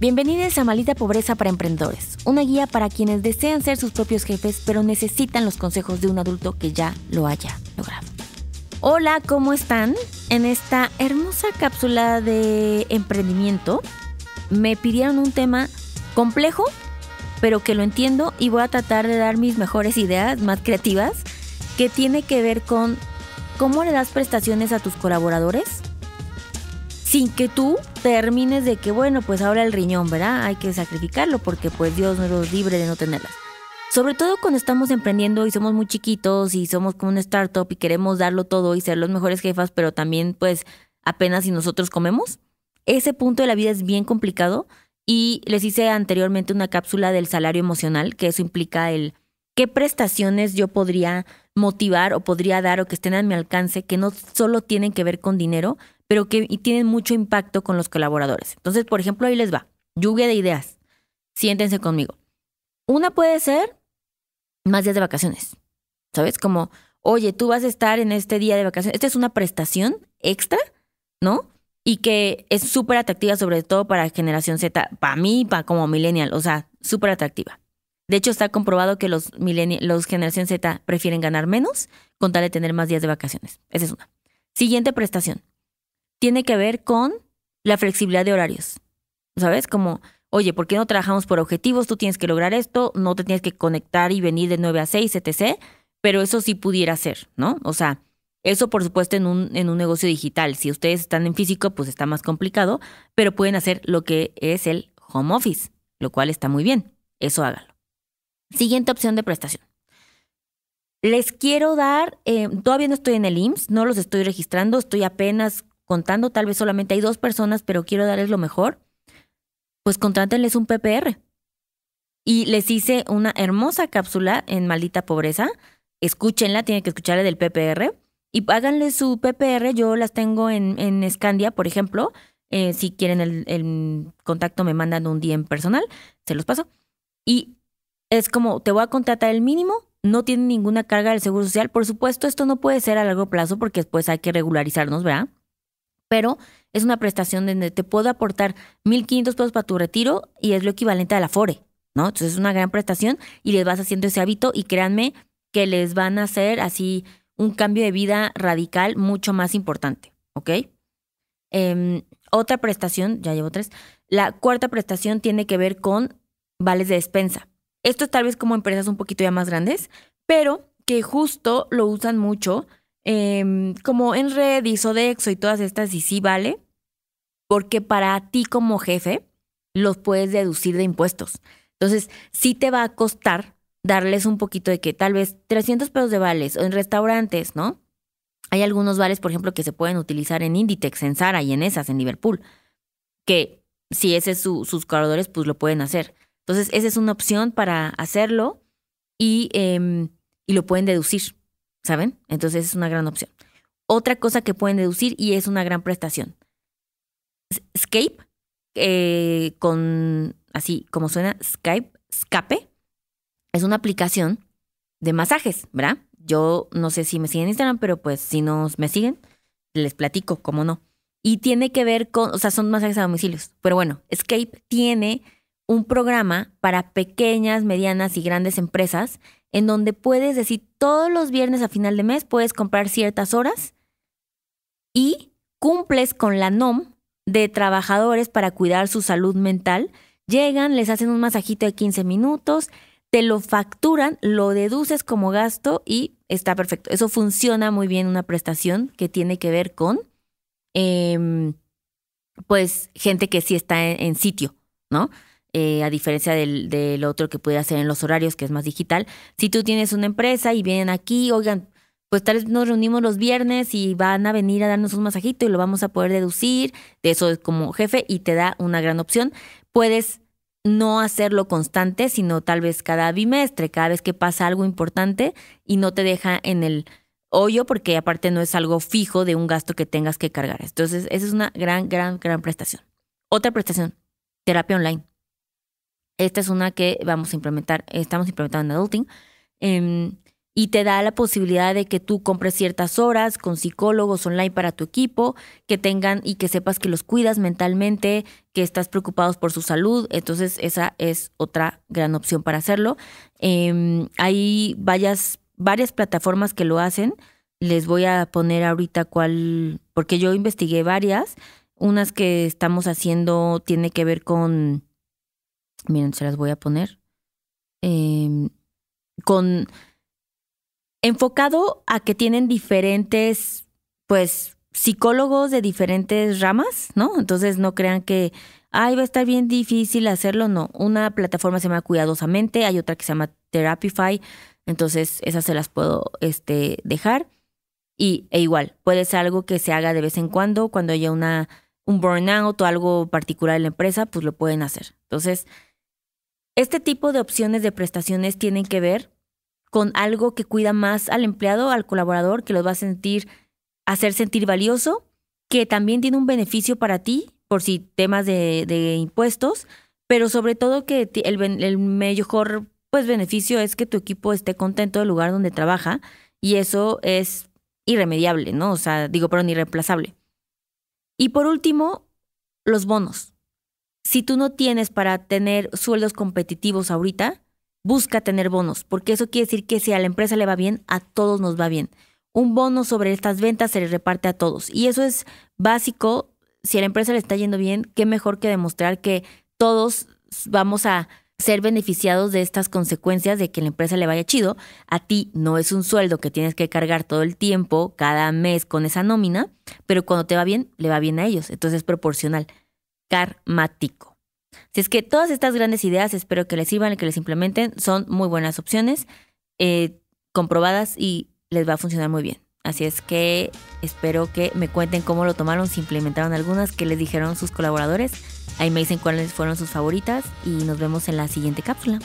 Bienvenidos a Malita Pobreza para Emprendedores, una guía para quienes desean ser sus propios jefes pero necesitan los consejos de un adulto que ya lo haya logrado. Hola, ¿cómo están? En esta hermosa cápsula de emprendimiento me pidieron un tema complejo, pero que lo entiendo y voy a tratar de dar mis mejores ideas más creativas que tiene que ver con cómo le das prestaciones a tus colaboradores sin que tú termines de que, bueno, pues ahora el riñón, ¿verdad? Hay que sacrificarlo porque pues Dios nos libre de no tenerlas. Sobre todo cuando estamos emprendiendo y somos muy chiquitos y somos como una startup y queremos darlo todo y ser los mejores jefas, pero también pues apenas si nosotros comemos. Ese punto de la vida es bien complicado y les hice anteriormente una cápsula del salario emocional, que eso implica el qué prestaciones yo podría motivar o podría dar o que estén a mi alcance, que no solo tienen que ver con dinero, pero que tienen mucho impacto con los colaboradores. Entonces, por ejemplo, ahí les va. Lluvia de ideas. Siéntense conmigo. Una puede ser más días de vacaciones. ¿Sabes? Como, oye, tú vas a estar en este día de vacaciones. Esta es una prestación extra, ¿no? Y que es súper atractiva, sobre todo para generación Z, para mí, para como millennial, o sea, súper atractiva. De hecho, está comprobado que los, los generación Z prefieren ganar menos con tal de tener más días de vacaciones. Esa es una. Siguiente prestación tiene que ver con la flexibilidad de horarios. ¿Sabes? Como, oye, ¿por qué no trabajamos por objetivos? Tú tienes que lograr esto, no te tienes que conectar y venir de 9 a 6, etc. Pero eso sí pudiera ser, ¿no? O sea, eso por supuesto en un, en un negocio digital. Si ustedes están en físico, pues está más complicado, pero pueden hacer lo que es el home office, lo cual está muy bien. Eso hágalo. Siguiente opción de prestación. Les quiero dar, eh, todavía no estoy en el IMSS, no los estoy registrando, estoy apenas contando, tal vez solamente hay dos personas, pero quiero darles lo mejor, pues contrátenles un PPR. Y les hice una hermosa cápsula en Maldita Pobreza. Escúchenla, tienen que escucharle del PPR. Y háganle su PPR, yo las tengo en, en Scandia, por ejemplo. Eh, si quieren el, contacto, me mandan un día en personal, se los paso. Y es como, te voy a contratar el mínimo, no tienen ninguna carga del Seguro Social. Por supuesto, esto no puede ser a largo plazo porque después pues, hay que regularizarnos, ¿verdad? pero es una prestación donde te puedo aportar 1.500 pesos para tu retiro y es lo equivalente a la FORE, ¿no? Entonces es una gran prestación y les vas haciendo ese hábito y créanme que les van a hacer así un cambio de vida radical mucho más importante, ¿ok? Em, otra prestación, ya llevo tres, la cuarta prestación tiene que ver con vales de despensa. Esto es tal vez como empresas un poquito ya más grandes, pero que justo lo usan mucho Em, como en Red y Sodexo y todas estas, y sí vale, porque para ti como jefe los puedes deducir de impuestos. Entonces, sí te va a costar darles un poquito de que tal vez 300 pesos de vales o en restaurantes, ¿no? Hay algunos vales, por ejemplo, que se pueden utilizar en Inditex, en Zara y en esas, en Liverpool, que si ese es sus corredores, pues lo pueden hacer. Entonces, esa es una opción para hacerlo y, em, y lo pueden deducir. ¿Saben? Entonces es una gran opción. Otra cosa que pueden deducir y es una gran prestación. Escape, eh, con así como suena, Skype, Scape, es una aplicación de masajes, ¿verdad? Yo no sé si me siguen en Instagram, pero pues si no me siguen, les platico, cómo no. Y tiene que ver con, o sea, son masajes a domicilios. Pero bueno, Escape tiene un programa para pequeñas, medianas y grandes empresas en donde puedes decir todos los viernes a final de mes puedes comprar ciertas horas y cumples con la NOM de trabajadores para cuidar su salud mental. Llegan, les hacen un masajito de 15 minutos, te lo facturan, lo deduces como gasto y está perfecto. Eso funciona muy bien una prestación que tiene que ver con, em, pues, gente que sí está en sitio, ¿no? Eh, a diferencia del, otro que puede hacer en los horarios, que es más digital. Si tú tienes una empresa y vienen aquí, oigan, pues tal vez nos reunimos los viernes y van a venir a darnos un masajito y lo vamos a poder deducir de eso como jefe y te da una gran opción. Puedes no hacerlo constante, sino tal vez cada bimestre, cada vez que pasa algo importante y no te deja en el hoyo porque aparte no es algo fijo de un gasto que tengas que cargar. Entonces, esa es una gran, gran, gran prestación. Otra prestación, terapia online. Esta es una que vamos a implementar, estamos implementando en Adulting. Em, y te da la posibilidad de que tú compres ciertas horas con psicólogos online para tu equipo, que tengan y que sepas que los cuidas mentalmente, que estás preocupados por su salud. Entonces, esa es otra gran opción para hacerlo. Em, hay varias, varias plataformas que lo hacen. Les voy a poner ahorita cuál, porque yo investigué varias. Unas que estamos haciendo tiene que ver con Miren, se las voy a poner. Em, con. Enfocado a que tienen diferentes, pues, psicólogos de diferentes ramas, ¿no? Entonces no crean que, ay, va a estar bien difícil hacerlo. No, una plataforma se llama Cuidadosamente, hay otra que se llama Therapify, entonces esas se las puedo este, dejar. Y e igual, puede ser algo que se haga de vez en cuando, cuando haya una, un burnout o algo particular en la empresa, pues lo pueden hacer. Entonces, este tipo de opciones de prestaciones tienen que ver con algo que cuida más al empleado, al colaborador, que los va a sentir, hacer sentir valioso, que también tiene un beneficio para ti, por si temas de, impuestos, pero sobre todo que el, mejor pues, beneficio es que tu equipo esté contento del lugar donde trabaja y eso es irremediable, ¿no? O sea, digo, perdón, irreemplazable. Y por último, los bonos si tú no tienes para tener sueldos competitivos ahorita, busca tener bonos, porque eso quiere decir que si a la empresa le va bien, a todos nos va bien. Un bono sobre estas ventas se le reparte a todos. Y eso es básico. Si a la empresa le está yendo bien, qué mejor que demostrar que todos vamos a ser beneficiados de estas consecuencias de que la empresa le vaya chido. A ti no es un sueldo que tienes que cargar todo el tiempo, cada mes con esa nómina, pero cuando te va bien, le va bien a ellos. Entonces es proporcional karmático. Si es que todas estas grandes ideas, espero que les sirvan y que les implementen, son muy buenas opciones, eh, comprobadas y les va a funcionar muy bien. Así es que espero que me cuenten cómo lo tomaron, si implementaron algunas, qué les dijeron sus colaboradores. Ahí me dicen cuáles fueron sus favoritas y nos vemos en la siguiente cápsula.